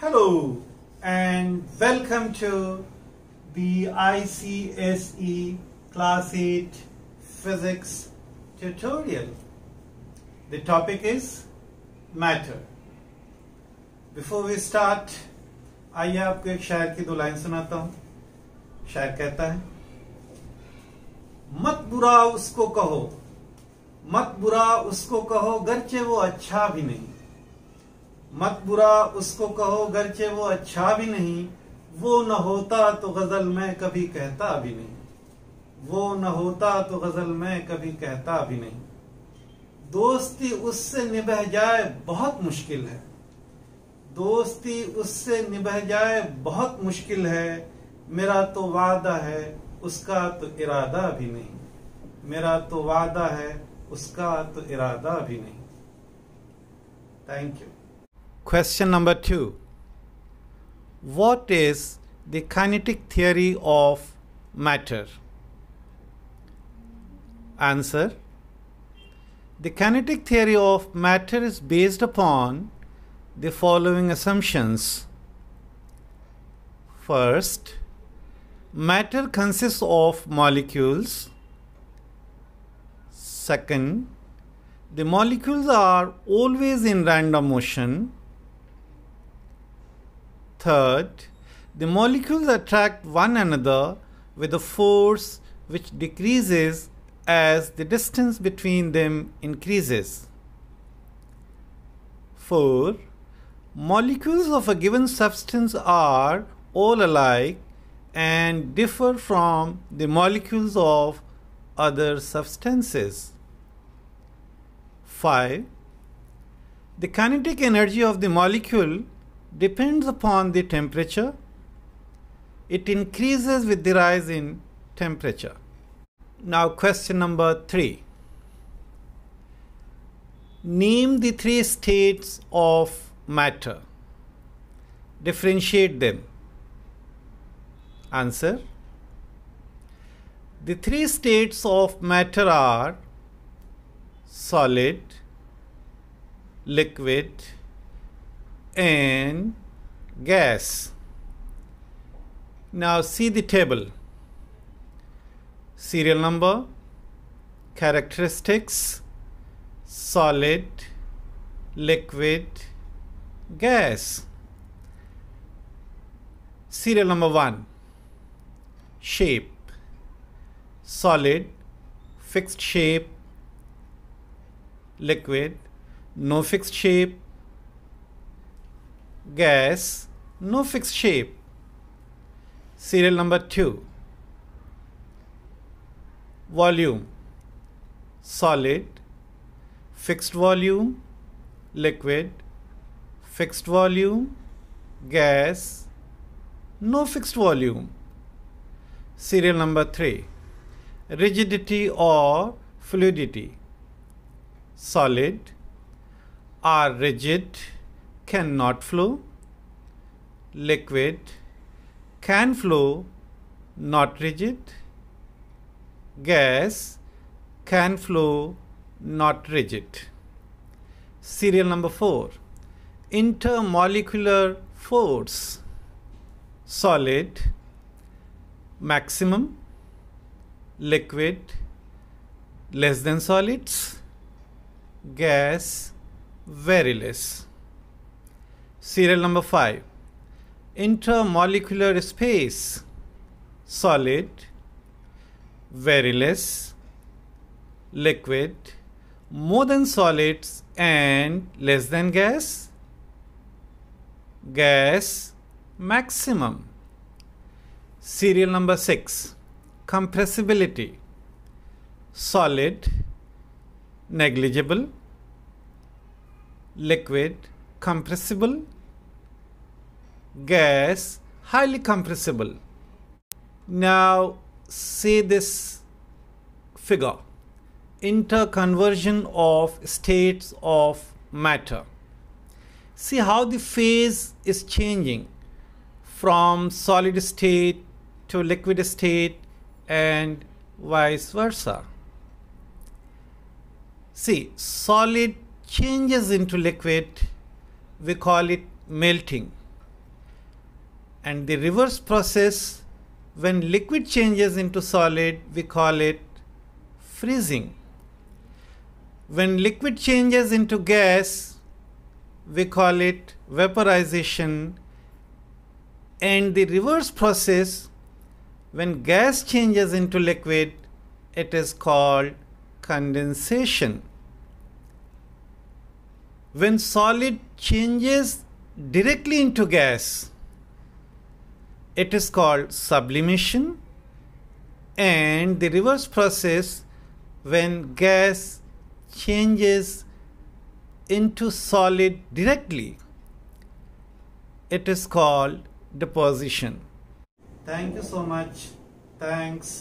Hello and welcome to the ICSE Class 8 Physics tutorial. The topic is matter. Before we start, I have a few lines दो the सुनाता हूं शायर कहता है मत बुरा उसको कहो मत बुरा उसको कहो गरचे वो अच्छा भी नहीं मत बुरा उसको कहो गरचे वो अच्छा भी नहीं वो न होता तो गजल मैं कभी कहता भी नहीं वो न होता तो गजल मैं कभी कहता भी नहीं दोस्ती उससे निभह जाए बहुत मुश्किल है दोस्ती उससे निभह जाए बहुत मुश्किल है मेरा तो वादा है उसका तो इरादा भी नहीं मेरा तो वादा है उसका तो इरादा भी नहीं thank you Question number two What is the kinetic theory of matter? Answer The kinetic theory of matter is based upon the following assumptions. First, matter consists of molecules. Second, the molecules are always in random motion. Third, the molecules attract one another with a force which decreases as the distance between them increases. 4. Molecules of a given substance are all alike and differ from the molecules of other substances. 5. The kinetic energy of the molecule depends upon the temperature. It increases with the rise in temperature. Now question number three. Name the three states of matter. Differentiate them. Answer. The three states of matter are solid, liquid, and gas. Now see the table. Serial number, characteristics, solid, liquid, gas. Serial number 1 shape solid fixed shape liquid no fixed shape gas, no fixed shape. Serial number 2. Volume solid, fixed volume, liquid, fixed volume, gas, no fixed volume. Serial number 3. Rigidity or fluidity. Solid are rigid cannot flow, liquid can flow, not rigid, gas can flow, not rigid. Serial number 4 Intermolecular force solid maximum liquid less than solids gas very less Serial number 5 Intermolecular space solid, variless, liquid, more than solids and less than gas, gas maximum. Serial number 6 Compressibility solid, negligible, liquid, compressible gas highly compressible. Now see this figure interconversion of states of matter. See how the phase is changing from solid state to liquid state and vice versa. See, solid changes into liquid, we call it melting. And the reverse process, when liquid changes into solid, we call it freezing. When liquid changes into gas, we call it vaporization. And the reverse process, when gas changes into liquid, it is called condensation. When solid changes directly into gas, it is called sublimation and the reverse process when gas changes into solid directly it is called deposition thank you so much thanks